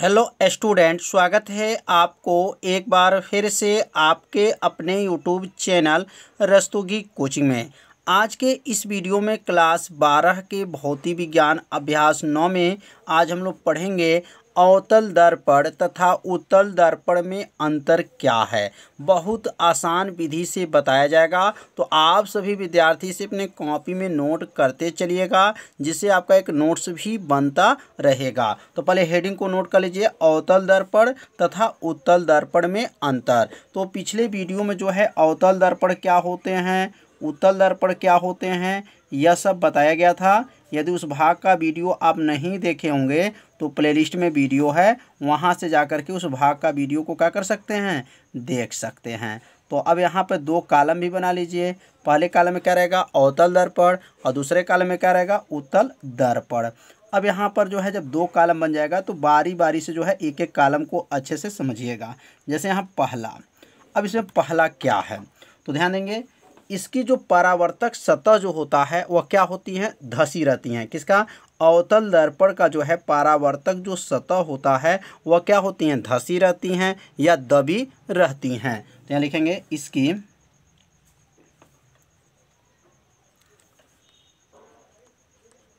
hello student स्वागत है आपको एक बार फिर से आपके अपने यूट्यूब चैनल रस्तोगी कोचिंग में आज के इस वीडियो में क्लास 12 के भौतिक विज्ञान अभ्यास 9 में आज हम लोग पढ़ेंगे अवतल दर्पण तथा उत्तल दर्पण में अंतर क्या है बहुत आसान विधि से बताया जाएगा तो आप सभी विद्यार्थी से अपने कॉपी में नोट करते चलिएगा जिससे आपका एक नोट्स भी बनता रहेगा तो पहले हेडिंग को नोट कर लीजिए अवतल दर्पण तथा उत्तल दर्पण में अंतर तो पिछले वीडियो में जो है अवतल दर्पण क्या होते हैं उत्तल दर्पण क्या होते हैं यह सब बताया गया था यदि उस भाग का वीडियो आप नहीं देखे होंगे तो प्लेलिस्ट में वीडियो है वहाँ से जा कर के उस भाग का वीडियो को क्या कर सकते हैं देख सकते हैं तो अब यहाँ पर दो कालम भी बना लीजिए पहले कालम में क्या रहेगा अवतल दर्पण और दूसरे कालम में क्या रहेगा उत्तल दर्पण अब यहाँ पर जो है जब दो कालम बन जाएगा तो बारी बारी से जो है एक एक कालम को अच्छे से समझिएगा जैसे यहाँ पहला अब इसमें पहला क्या है तो ध्यान देंगे इसकी जो परावर्तक सतह जो होता है वह क्या होती है धसी रहती हैं किसका अवतल दर्पण का जो है परावर्तक जो सतह होता है वह क्या होती हैं धसी रहती हैं या दबी रहती हैं तो यहाँ लिखेंगे इसकी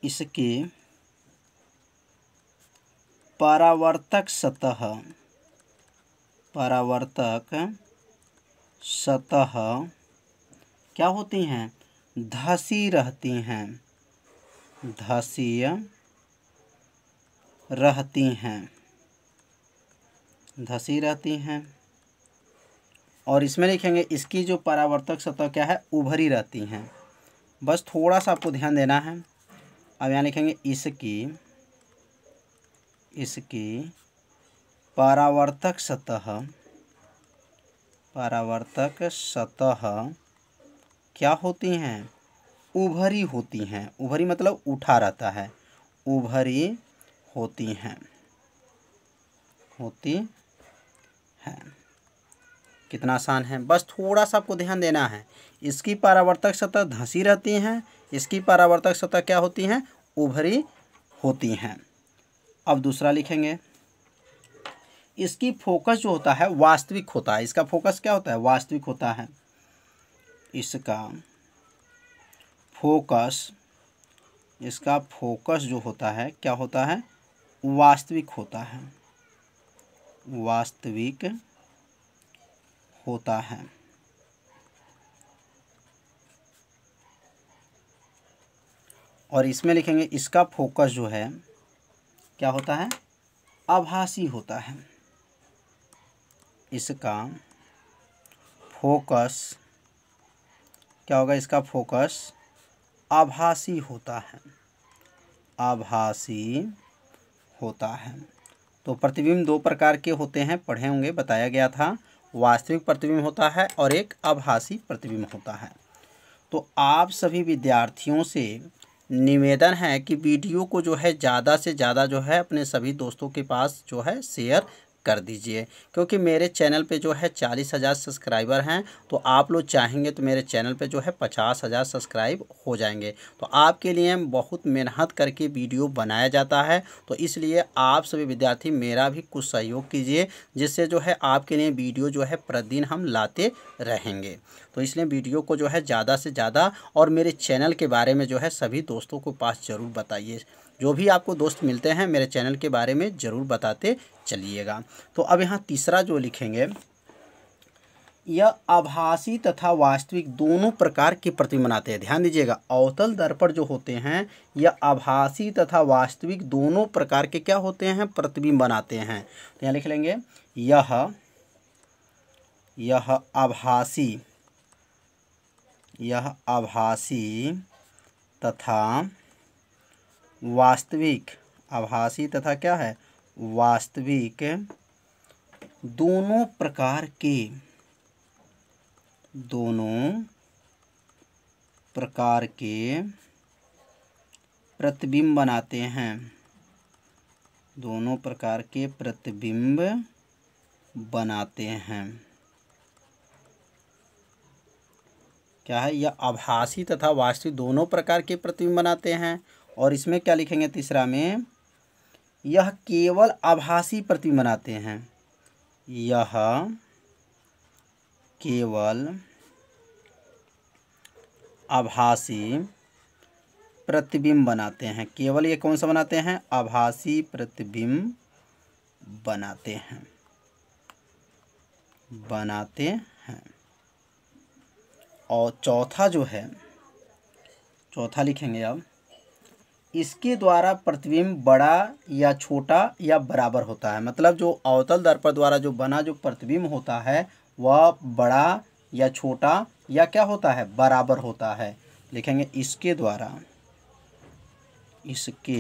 इसकी परावर्तक सतह परावर्तक सतह क्या होती हैं धसी रहती हैं धसी रहती हैं धसी रहती हैं और इसमें लिखेंगे इसकी जो परावर्तक सतह क्या है उभरी रहती हैं बस थोड़ा सा आपको ध्यान देना है अब यहाँ लिखेंगे इसकी इसकी परावर्तक सतह परावर्तक सतह क्या होती हैं उभरी होती हैं उभरी मतलब उठा रहता है उभरी होती हैं होती है कितना आसान है बस थोड़ा सा आपको ध्यान देना है इसकी परावर्तक सतह धंसी रहती हैं इसकी परावर्तक सतह क्या होती हैं उभरी होती हैं अब दूसरा लिखेंगे इसकी फोकस जो होता है वास्तविक होता है इसका फोकस क्या होता है वास्तविक होता है इसका फोकस इसका फोकस जो होता है क्या होता है वास्तविक होता है वास्तविक होता है और इसमें लिखेंगे इसका फोकस जो है क्या होता है आभासी होता है इसका फोकस क्या होगा इसका फोकस आभासी होता है आभासी होता है तो प्रतिबिंब दो प्रकार के होते हैं पढ़े होंगे बताया गया था वास्तविक प्रतिबिंब होता है और एक आभासी प्रतिबिंब होता है तो आप सभी विद्यार्थियों से निवेदन है कि वीडियो को जो है ज़्यादा से ज़्यादा जो है अपने सभी दोस्तों के पास जो है शेयर कर दीजिए क्योंकि मेरे चैनल पे जो है चालीस हज़ार सब्सक्राइबर हैं तो आप लोग चाहेंगे तो मेरे चैनल पे जो है पचास हज़ार सब्सक्राइब हो जाएंगे तो आपके लिए बहुत मेहनत करके वीडियो बनाया जाता है तो इसलिए आप सभी विद्यार्थी मेरा भी कुछ सहयोग कीजिए जिससे जो है आपके लिए वीडियो जो है प्रतिदिन हम लाते रहेंगे तो इसलिए वीडियो को जो है ज़्यादा से ज़्यादा और मेरे चैनल के बारे में जो है सभी दोस्तों को पास ज़रूर बताइए जो भी आपको दोस्त मिलते हैं मेरे चैनल के बारे में ज़रूर बताते चलिएगा तो अब यहाँ तीसरा जो लिखेंगे यह आभासी तथा वास्तविक दोनों प्रकार के प्रतिम बनाते हैं ध्यान दीजिएगा अवतल दर्पण जो होते हैं यह आभासी तथा वास्तविक दोनों प्रकार के क्या होते हैं प्रतिबिंब बनाते हैं तो यहाँ लिख लेंगे यह यह आभासी यह आभासी तथा वास्तविक आभासी तथा क्या है वास्तविक दोनों प्रकार के दोनों प्रकार के प्रतिबिंब बनाते हैं दोनों प्रकार के प्रतिबिंब बनाते हैं क्या है यह आभासी तथा वास्तविक दोनों प्रकार के प्रतिबिंब बनाते हैं और इसमें क्या लिखेंगे तीसरा में यह केवल आभासी प्रतिबिंब बनाते हैं यह केवल आभासी प्रतिबिंब बनाते हैं केवल ये कौन सा बनाते हैं आभासी प्रतिबिंब बनाते हैं बनाते हैं और चौथा जो है चौथा लिखेंगे अब इसके द्वारा प्रतिबिंब बड़ा या छोटा या बराबर होता है मतलब जो अवतल दर्पण द्वारा जो बना जो प्रतिबिंब होता है वह बड़ा या छोटा या क्या होता है बराबर होता है लिखेंगे इसके द्वारा इसके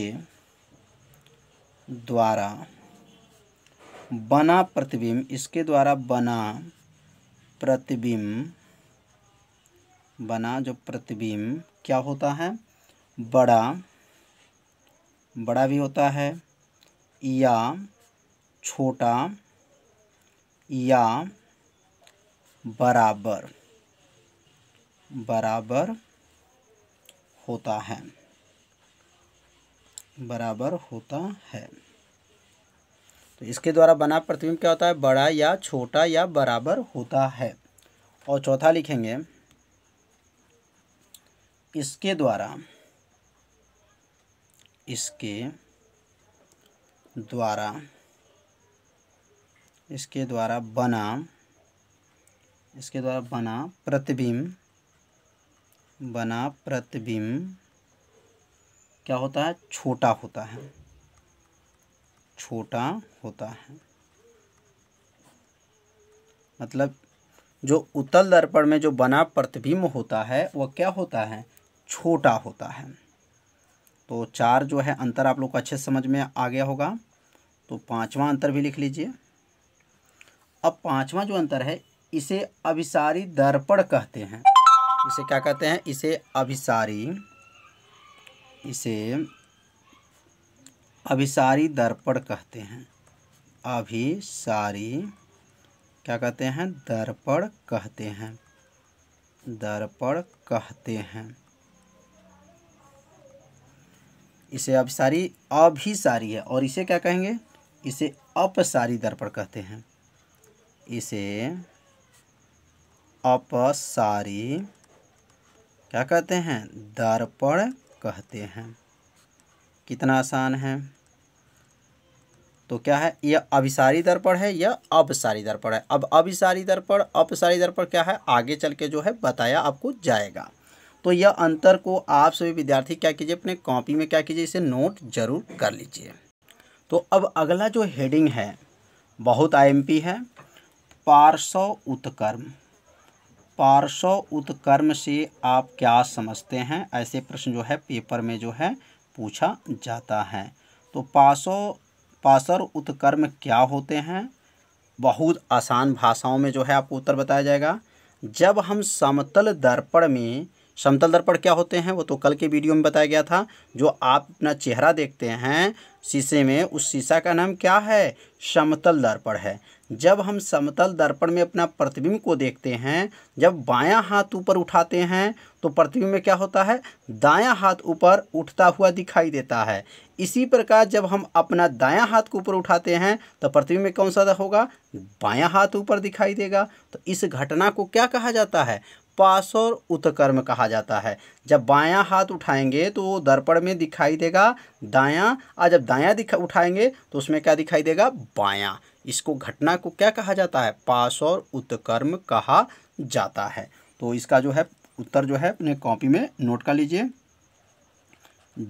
द्वारा बना प्रतिबिंब इसके द्वारा बना प्रतिबिंब बना जो प्रतिबिंब क्या होता है बड़ा बड़ा भी होता है या छोटा या बराबर बराबर होता है बराबर होता है तो इसके द्वारा बना प्रतिबिंब क्या होता है बड़ा या छोटा या बराबर होता है और चौथा लिखेंगे इसके द्वारा इसके द्वारा इसके द्वारा बना इसके द्वारा बना प्रतिबिंब बना प्रतिबिंब क्या होता है छोटा होता है छोटा होता है मतलब जो उत्तल दर्पण में जो बना प्रतिबिंब होता है वह क्या होता है छोटा होता है तो चार जो है अंतर आप लोग को अच्छे समझ में आ गया होगा तो पाँचवा अंतर भी लिख लीजिए अब पाँचवा जो अंतर है इसे अभिसारी दर्पण कहते हैं इसे क्या कहते हैं इसे अभिसारी इसे अभिसारी दर्पण कहते हैं अभिसारी क्या कहते हैं दर्पण कहते हैं दर्पण कहते हैं इसे अभिसारी अभिसारी है और इसे क्या कहेंगे इसे अपसारी दर्पण कहते हैं इसे अपसारी क्या कहते हैं दर्पण कहते हैं कितना आसान है तो क्या है यह अभिसारी दर्पण है यह अपसारी दर्पण है अब अभिसारी दर्पण अपसारी दर्पण क्या है आगे चल के जो है बताया आपको जाएगा तो यह अंतर को आप सभी विद्यार्थी क्या कीजिए अपने कॉपी में क्या कीजिए इसे नोट जरूर कर लीजिए तो अब अगला जो हेडिंग है बहुत आईएमपी है पार्श्व उत्कर्म पार्श्व उत्कर्म से आप क्या समझते हैं ऐसे प्रश्न जो है पेपर में जो है पूछा जाता है तो पासो पासर उत्कर्म क्या होते हैं बहुत आसान भाषाओं में जो है आपको उत्तर बताया जाएगा जब हम समतल दर्पण में समतल दर्पण क्या होते हैं वो तो कल के वीडियो में बताया गया था जो आप अपना चेहरा देखते हैं शीशे में उस शीशा का नाम क्या है समतल दर्पण है जब हम समतल दर्पण में अपना प्रतिबिंब को देखते हैं जब बायां हाथ ऊपर उठाते हैं तो प्रतिबिंब में क्या होता है दायां हाथ ऊपर उठता हुआ दिखाई देता है इसी प्रकार जब हम अपना दायां हाथ को ऊपर उठाते हैं तो प्रतिबिंब में कौन सा होगा बायां हाथ ऊपर दिखाई देगा तो इस घटना को क्या कहा जाता है और उत्कर्म कहा जाता है जब बायां हाथ उठाएंगे तो वो दर्पण में दिखाई देगा दायां और जब दायां दिखा उठाएंगे तो उसमें क्या दिखाई देगा बायां इसको घटना को क्या कहा जाता है और उत्कर्म कहा जाता है तो इसका जो है उत्तर जो है अपने कॉपी में नोट कर लीजिए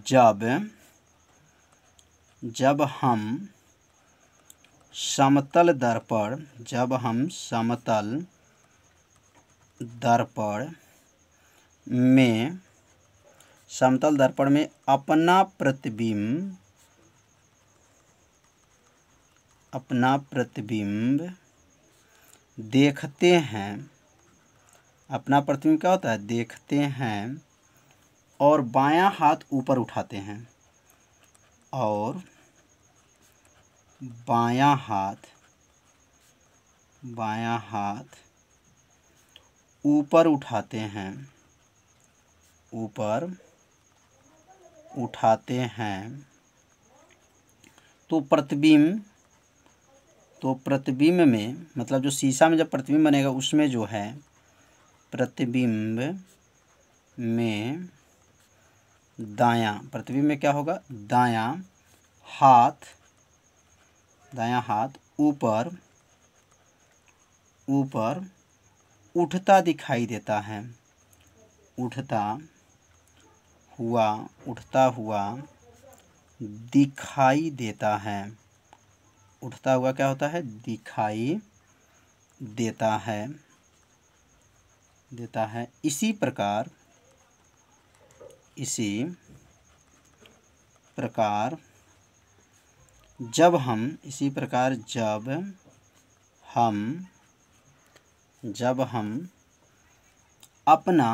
जब जब हम समतल दर्पण जब हम समतल दर्पण में समतल दर्पण में अपना प्रतिबिंब अपना प्रतिबिंब देखते हैं अपना प्रतिबिंब क्या होता है देखते हैं और बायां हाथ ऊपर उठाते हैं और बायां हाथ बायां हाथ ऊपर उठाते हैं ऊपर उठाते हैं तो प्रतिबिंब तो प्रतिबिंब में मतलब जो शीशा में जब प्रतिबिंब बनेगा उसमें जो है प्रतिबिंब में दायां प्रतिबिंब में क्या होगा दायां हाथ दायां हाथ ऊपर ऊपर उठता दिखाई देता है उठता हुआ उठता हुआ दिखाई देता है उठता हुआ क्या होता है दिखाई देता है देता है इसी प्रकार इसी प्रकार जब हम इसी प्रकार जब हम जब हम अपना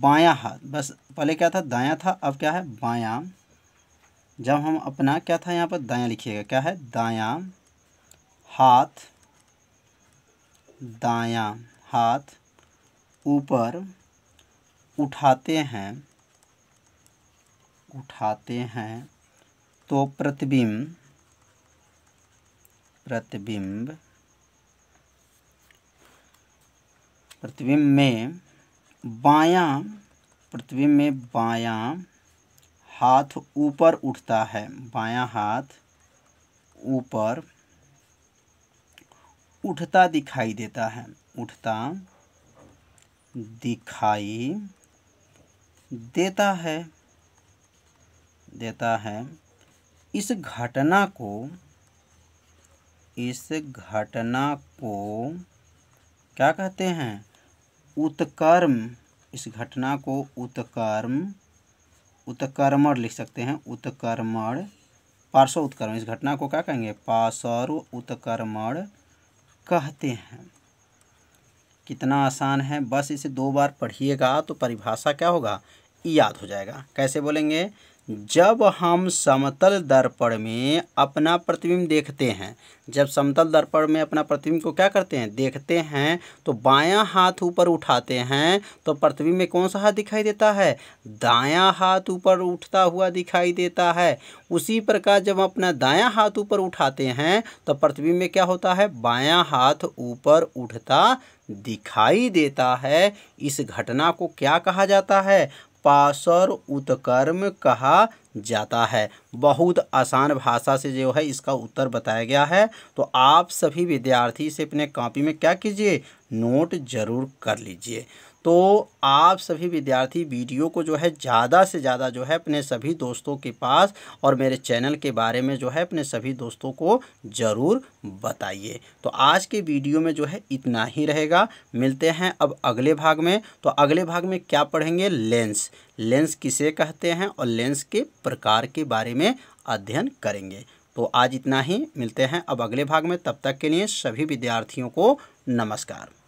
बायां हाथ बस पहले क्या था दायां था अब क्या है बायां जब हम अपना क्या था यहाँ पर दायां लिखिएगा क्या है दायां हाथ दायां हाथ ऊपर उठाते हैं उठाते हैं तो प्रतिबिंब प्रतिबिंब प्रतिबिंब में बायां प्रतिबिंब में बायां हाथ ऊपर उठता है बायां हाथ ऊपर उठता दिखाई देता है उठता दिखाई देता है देता है इस घटना को इस घटना को क्या कहते हैं उत्कर्म इस घटना को उत्कर्म उत्कर्मण लिख सकते हैं उत्कर्मण पार्श्व उत्कर्म इस घटना को क्या कहेंगे पार्श्व उत्कर्मण कहते हैं कितना आसान है बस इसे दो बार पढ़िएगा तो परिभाषा क्या होगा याद हो जाएगा कैसे बोलेंगे जब हम समतल दर्पण में अपना प्रतिबिंब देखते हैं जब समतल दर्पण में अपना प्रतिबिंब को क्या करते हैं देखते हैं तो बायां हाथ ऊपर उठाते हैं तो प्रतिबिंब में कौन सा हाथ दिखाई देता है दायां हाथ ऊपर उठता हुआ दिखाई देता है उसी प्रकार जब अपना दायां हाथ ऊपर उठाते हैं तो प्रतिबिंब में क्या होता है बायाँ हाथ ऊपर उठता दिखाई देता है इस घटना को क्या कहा जाता है पासर उत्कर्म कहा जाता है बहुत आसान भाषा से जो है इसका उत्तर बताया गया है तो आप सभी विद्यार्थी से अपने कॉपी में क्या कीजिए नोट ज़रूर कर लीजिए तो आप सभी विद्यार्थी वीडियो को जो है ज़्यादा से ज़्यादा जो है अपने सभी दोस्तों के पास और मेरे चैनल के बारे में जो है अपने सभी दोस्तों को ज़रूर बताइए तो आज के वीडियो में जो है इतना ही रहेगा मिलते हैं अब अगले भाग में तो अगले भाग में क्या पढ़ेंगे लेंस लेंस किसे कहते हैं और लेंस के प्रकार के बारे में अध्ययन करेंगे तो आज इतना ही मिलते हैं अब अगले भाग में तब तक के लिए सभी विद्यार्थियों को नमस्कार